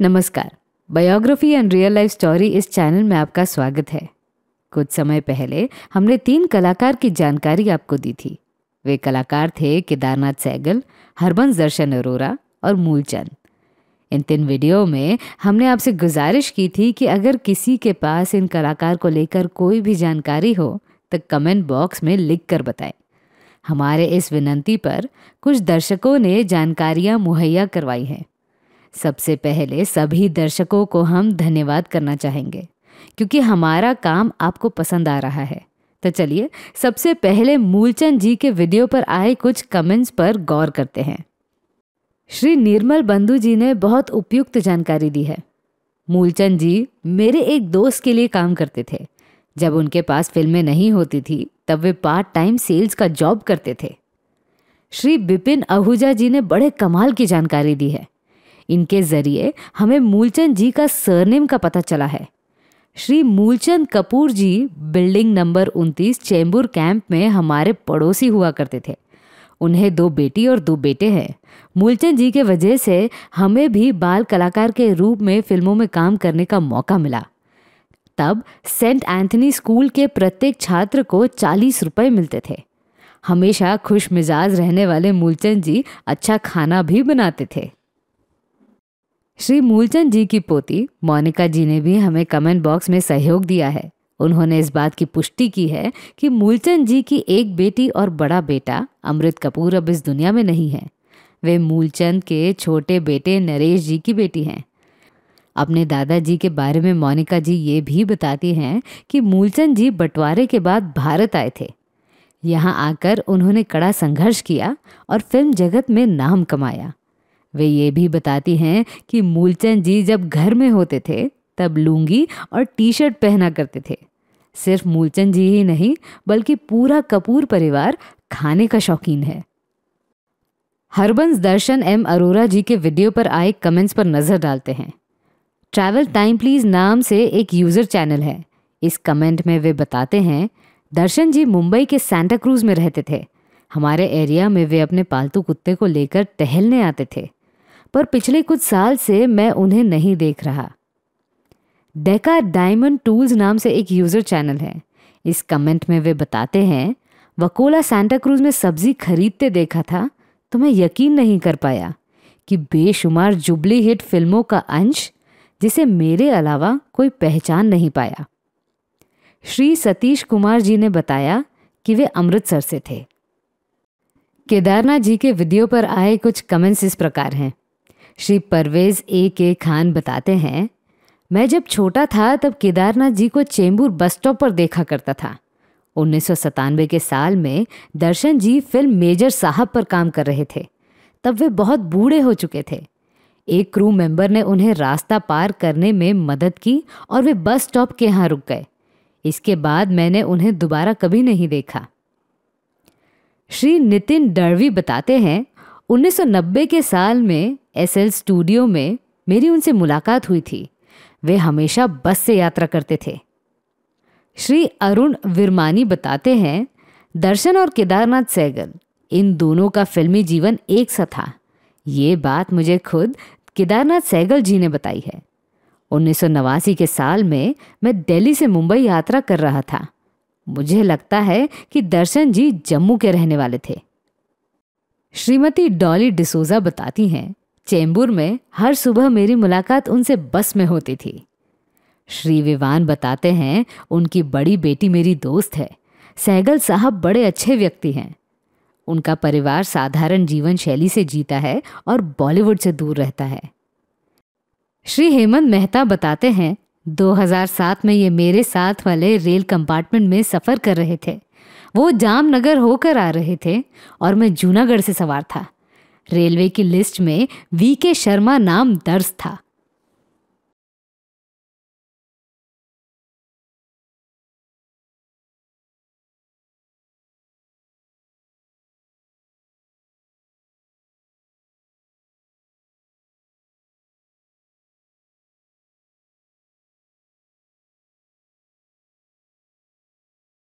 नमस्कार biography and real life story इस channel में आपका स्वागत है कुछ समय पहले हमने तीन कलाकार की जानकारी आपको दी थी वे कलाकार थे केदारनाथ सैगल हरबंस दर्शन अरोरा और मूलचंद इन तीन वीडियो में हमने आपसे गुजारिश की थी कि अगर किसी के पास इन कलाकार को लेकर कोई भी जानकारी हो तो कमेंट बॉक्स में लिख कर बताएं हमारे इस विनंती पर कुछ दर्शकों ने जानकारियां मुहैया करवाई हैं सबसे पहले सभी दर्शकों को हम धन्यवाद करना चाहेंगे क्योंकि हमारा काम आपको पसंद आ रहा है तो चलिए सबसे पहले मूलचंद जी के वीडियो पर आए कुछ कमेंट्स पर गौर करते हैं श्री निर्मल बंधु जी ने बहुत उपयुक्त जानकारी दी है मूलचंद जी मेरे एक दोस्त के लिए काम करते थे जब उनके पास फिल्में नहीं होती थी तब वे पार्ट टाइम सेल्स का जॉब करते थे श्री बिपिन आहूजा जी ने बड़े कमाल की जानकारी दी है इनके ज़रिए हमें मूलचंद जी का सरनेम का पता चला है Shri Moolchand Kapoor ji building number 29 Chembur camp में हमारे पड़ोसी हुआ करते थे उन्हें दो बेटी और दो बेटे हैं मूलचंद जी के वजह से हमें भी बाल कलाकार के रूप में फिल्मों में काम करने का मौका मिला तब सेंट एंथनी स्कूल के प्रत्येक छात्र को चालीस रुपये मिलते थे हमेशा खुश मिजाज रहने वाले मूलचंद जी अच्छा खाना भी बनाते थे श्री मूलचंद जी की पोती मोनिका जी ने भी हमें कमेंट बॉक्स में सहयोग दिया है उन्होंने इस बात की पुष्टि की है कि मूलचंद जी की एक बेटी और बड़ा बेटा अमृत कपूर अब इस दुनिया में नहीं है वे मूलचंद के छोटे बेटे नरेश जी की बेटी हैं अपने दादाजी के बारे में मोनिका जी ये भी बताती हैं कि मूलचंद जी बंटवारे के बाद भारत आए थे यहाँ आकर उन्होंने कड़ा संघर्ष किया और फिल्म जगत में नाम कमाया वे ये भी बताती हैं कि मूलचंद जी जब घर में होते थे तब लूंगी और टी शर्ट पहना करते थे सिर्फ मूलचंद जी ही नहीं बल्कि पूरा कपूर परिवार खाने का शौकीन है हरबंस दर्शन एम अरोरा जी के वीडियो पर आए कमेंट्स पर नज़र डालते हैं ट्रैवल टाइम प्लीज़ नाम से एक यूज़र चैनल है इस कमेंट में वे बताते हैं दर्शन जी मुंबई के सेंटा क्रूज में रहते थे हमारे एरिया में वे अपने पालतू कुत्ते को लेकर टहलने आते थे पर पिछले कुछ साल से मैं उन्हें नहीं देख रहा डेका डायमंड टूल्स नाम से एक यूज़र चैनल है इस कमेंट में वे बताते हैं वकोला सेंटा क्रूज में सब्जी खरीदते देखा था तो मैं यकीन नहीं कर पाया कि बेशुमार जुबली हिट फिल्मों का अंश जिसे मेरे अलावा कोई पहचान नहीं पाया श्री सतीश कुमार जी ने बताया कि वे अमृतसर से थे केदारनाथ जी के वीडियो पर आए कुछ कमेंट्स इस प्रकार हैं श्री परवेज़ ए के खान बताते हैं मैं जब छोटा था तब केदारनाथ जी को चेंबूर बस स्टॉप पर देखा करता था उन्नीस के साल में दर्शन जी फिल्म मेजर साहब पर काम कर रहे थे तब वे बहुत बूढ़े हो चुके थे एक क्रू मेंबर ने उन्हें रास्ता पार करने में मदद की और वे बस स्टॉप के यहाँ रुक गए इसके बाद मैंने उन्हें दोबारा कभी नहीं देखा श्री नितिन डरवी बताते हैं 1990 के साल में एस एल स्टूडियो में मेरी उनसे मुलाकात हुई थी वे हमेशा बस से यात्रा करते थे श्री अरुण विरमानी बताते हैं दर्शन और केदारनाथ सहगल इन दोनों का फिल्मी जीवन एक सा था ये बात मुझे खुद केदारनाथ सैगल जी ने बताई है उन्नीस के साल में मैं दिल्ली से मुंबई यात्रा कर रहा था मुझे लगता है कि दर्शन जी जम्मू के रहने वाले थे श्रीमती डॉली डिसोजा बताती हैं चेंबूर में हर सुबह मेरी मुलाकात उनसे बस में होती थी श्री विवान बताते हैं उनकी बड़ी बेटी मेरी दोस्त है सहगल साहब बड़े अच्छे व्यक्ति हैं उनका परिवार साधारण जीवन शैली से जीता है और बॉलीवुड से दूर रहता है श्री हेमंत मेहता बताते हैं 2007 में ये मेरे साथ वाले रेल कंपार्टमेंट में सफ़र कर रहे थे वो जामनगर होकर आ रहे थे और मैं जूनागढ़ से सवार था रेलवे की लिस्ट में वी के शर्मा नाम दर्ज था